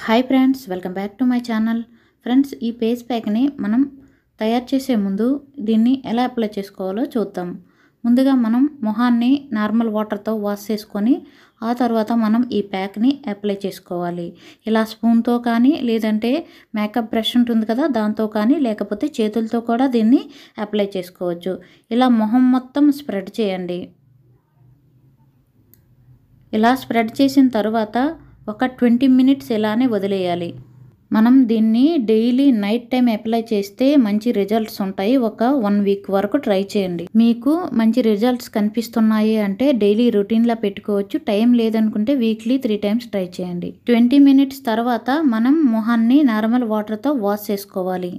hi friends welcome back to my channel friends ఈ face ప్యాక్ని మనం తయారు చేసే ముందు దీన్ని ఎలా అప్లై చేసుకోవాలో చూద్దాం ముందుగా మనం మొహాన్ని నార్మల్ వాటర్తో వాష్ చేసుకొని ఆ తర్వాత మనం ఈ ప్యాక్ని అప్లై చేసుకోవాలి ఇలా స్పూన్తో కానీ లేదంటే మేకప్ బ్రష్ ఉంటుంది కదా దాంతో కానీ లేకపోతే చేతులతో కూడా దీన్ని అప్లై చేసుకోవచ్చు ఇలా మొహం మొత్తం స్ప్రెడ్ చేయండి ఇలా స్ప్రెడ్ చేసిన తర్వాత ఒక ట్వంటీ మినిట్స్ ఇలానే వదిలేయాలి మనం దీన్ని డైలీ నైట్ టైం అప్లై చేస్తే మంచి రిజల్ట్స్ ఉంటాయి ఒక వన్ వీక్ వరకు ట్రై చేయండి మీకు మంచి రిజల్ట్స్ కనిపిస్తున్నాయి అంటే డైలీ రొటీన్లో పెట్టుకోవచ్చు టైం లేదనుకుంటే వీక్లీ త్రీ టైమ్స్ ట్రై చేయండి ట్వంటీ మినిట్స్ తర్వాత మనం మొహాన్ని నార్మల్ వాటర్తో వాష్ చేసుకోవాలి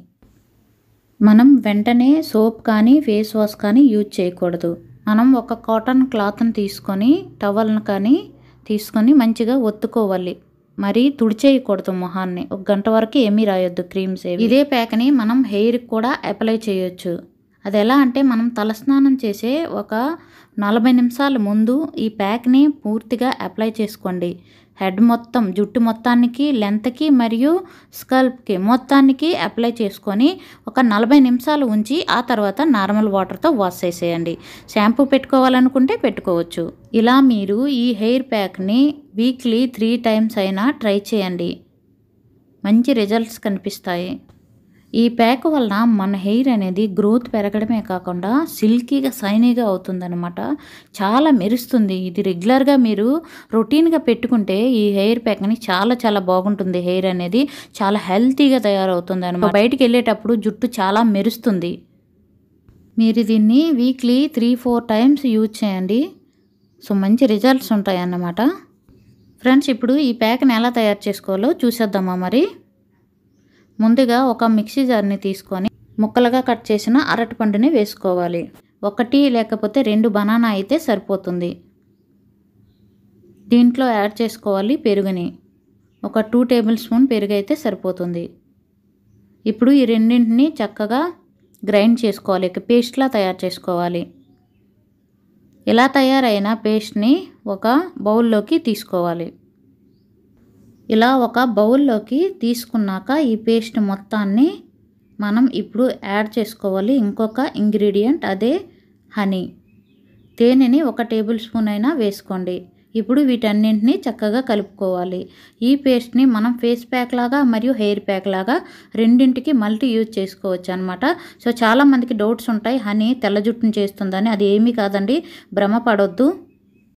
మనం వెంటనే సోప్ కానీ ఫేస్ వాష్ కానీ యూజ్ చేయకూడదు మనం ఒక కాటన్ క్లాత్ని తీసుకొని టవల్ని కానీ తీసుకొని మంచిగా ఒత్తుకోవాలి మరీ తుడిచేయకూడదు మొహాన్ని ఒక గంట వరకు ఏమీ రాయొద్దు క్రీమ్స్ ఇదే ప్యాక్ని మనం హెయిర్కి కూడా అప్లై చేయొచ్చు అది ఎలా అంటే మనం తలస్నానం చేసే ఒక నలభై నిమిషాల ముందు ఈ ప్యాక్ని పూర్తిగా అప్లై చేసుకోండి హెడ్ మొత్తం జుట్టు మొత్తానికి లెంత్కి మరియు స్కల్ప్కి మొత్తానికి అప్లై చేసుకొని ఒక నలభై నిమిషాలు ఉంచి ఆ తర్వాత నార్మల్ వాటర్తో వాష్ చేసేయండి షాంపూ పెట్టుకోవాలనుకుంటే పెట్టుకోవచ్చు ఇలా మీరు ఈ హెయిర్ ప్యాక్ని వీక్లీ త్రీ టైమ్స్ అయినా ట్రై చేయండి మంచి రిజల్ట్స్ కనిపిస్తాయి ఈ ప్యాక్ వలన మన హెయిర్ అనేది గ్రోత్ పెరగడమే కాకుండా సిల్కీగా సైనీగా అవుతుందన్నమాట చాలా మెరుస్తుంది ఇది రెగ్యులర్గా మీరు రొటీన్గా పెట్టుకుంటే ఈ హెయిర్ ప్యాక్ని చాలా చాలా బాగుంటుంది హెయిర్ అనేది చాలా హెల్తీగా తయారవుతుంది అనమాట బయటికి వెళ్ళేటప్పుడు జుట్టు చాలా మెరుస్తుంది మీరు దీన్ని weekly three four times use చేయండి సో మంచి రిజల్ట్స్ ఉంటాయి అన్నమాట ఫ్రెండ్స్ ఇప్పుడు ఈ ప్యాక్ని ఎలా తయారు చేసుకోవాలో చూసేద్దామా మరి ముందుగా ఒక మిక్సీ జార్ని తీసుకొని ముక్కలుగా కట్ చేసిన అరటిపండుని వేసుకోవాలి ఒకటి లేకపోతే రెండు బనానా అయితే సరిపోతుంది దీంట్లో యాడ్ చేసుకోవాలి పెరుగుని ఒక టూ టేబుల్ స్పూన్ పెరుగు అయితే సరిపోతుంది ఇప్పుడు ఈ రెండింటిని చక్కగా గ్రైండ్ చేసుకోవాలి పేస్ట్లా తయారు చేసుకోవాలి ఇలా తయారైన పేస్ట్ని ఒక బౌల్లోకి తీసుకోవాలి ఇలా ఒక బౌల్లోకి తీసుకున్నాక ఈ పేస్ట్ మొత్తాన్ని మనం ఇప్పుడు యాడ్ చేసుకోవాలి ఇంకొక ఇంగ్రీడియంట్ అదే హనీ తేనెని ఒక టేబుల్ స్పూన్ అయినా వేసుకోండి ఇప్పుడు వీటన్నింటినీ చక్కగా కలుపుకోవాలి ఈ పేస్ట్ని మనం ఫేస్ ప్యాక్ లాగా మరియు హెయిర్ ప్యాక్ లాగా రెండింటికి మల్టీ యూజ్ చేసుకోవచ్చు అనమాట సో చాలామందికి డౌట్స్ ఉంటాయి హనీ తెల్ల జుట్టును చేస్తుందని అది ఏమీ కాదండి భ్రమపడొద్దు